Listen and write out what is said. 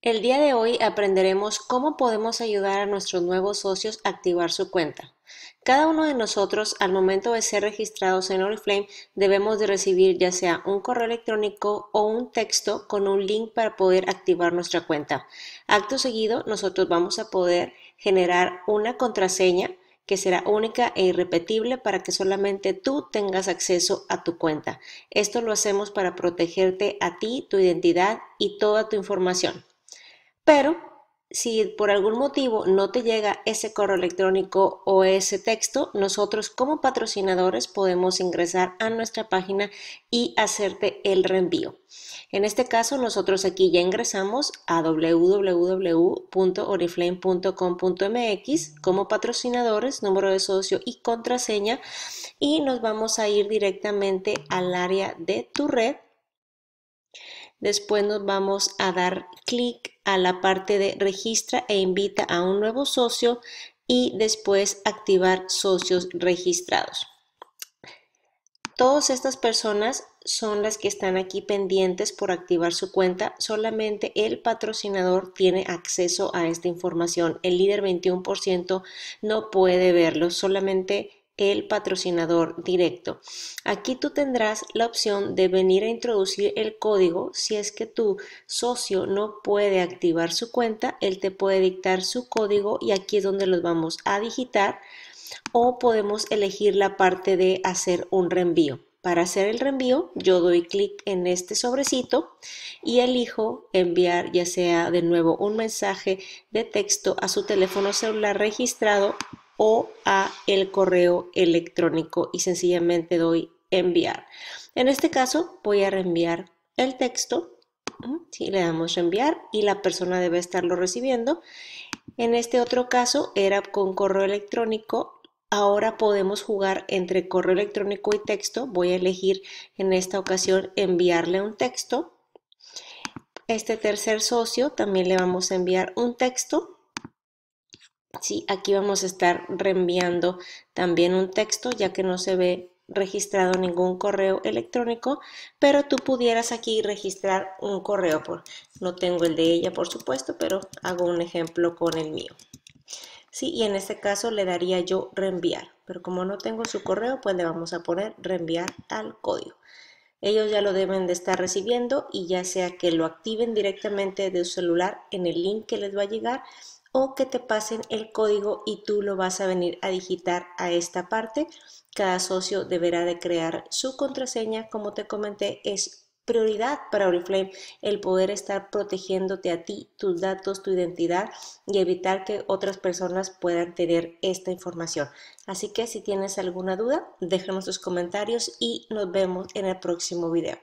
El día de hoy aprenderemos cómo podemos ayudar a nuestros nuevos socios a activar su cuenta. Cada uno de nosotros al momento de ser registrados en Oriflame debemos de recibir ya sea un correo electrónico o un texto con un link para poder activar nuestra cuenta. Acto seguido nosotros vamos a poder generar una contraseña que será única e irrepetible para que solamente tú tengas acceso a tu cuenta. Esto lo hacemos para protegerte a ti, tu identidad y toda tu información. Pero si por algún motivo no te llega ese correo electrónico o ese texto, nosotros como patrocinadores podemos ingresar a nuestra página y hacerte el reenvío. En este caso, nosotros aquí ya ingresamos a www.oriflame.com.mx como patrocinadores, número de socio y contraseña y nos vamos a ir directamente al área de tu red Después nos vamos a dar clic a la parte de registra e invita a un nuevo socio y después activar socios registrados. Todas estas personas son las que están aquí pendientes por activar su cuenta. Solamente el patrocinador tiene acceso a esta información. El líder 21% no puede verlo. Solamente el patrocinador directo. Aquí tú tendrás la opción de venir a introducir el código. Si es que tu socio no puede activar su cuenta, él te puede dictar su código y aquí es donde los vamos a digitar o podemos elegir la parte de hacer un reenvío. Para hacer el reenvío, yo doy clic en este sobrecito y elijo enviar ya sea de nuevo un mensaje de texto a su teléfono celular registrado o a el correo electrónico y sencillamente doy enviar. En este caso voy a reenviar el texto. si le damos reenviar y la persona debe estarlo recibiendo. En este otro caso era con correo electrónico, Ahora podemos jugar entre correo electrónico y texto. Voy a elegir en esta ocasión enviarle un texto. Este tercer socio también le vamos a enviar un texto. ¿sí? Aquí vamos a estar reenviando también un texto ya que no se ve registrado ningún correo electrónico, pero tú pudieras aquí registrar un correo. Por, no tengo el de ella, por supuesto, pero hago un ejemplo con el mío. Sí, y en este caso le daría yo reenviar, pero como no tengo su correo, pues le vamos a poner reenviar al código. Ellos ya lo deben de estar recibiendo y ya sea que lo activen directamente de su celular en el link que les va a llegar o que te pasen el código y tú lo vas a venir a digitar a esta parte. Cada socio deberá de crear su contraseña, como te comenté, es prioridad para Oriflame el poder estar protegiéndote a ti, tus datos, tu identidad y evitar que otras personas puedan tener esta información. Así que si tienes alguna duda, déjanos tus comentarios y nos vemos en el próximo video.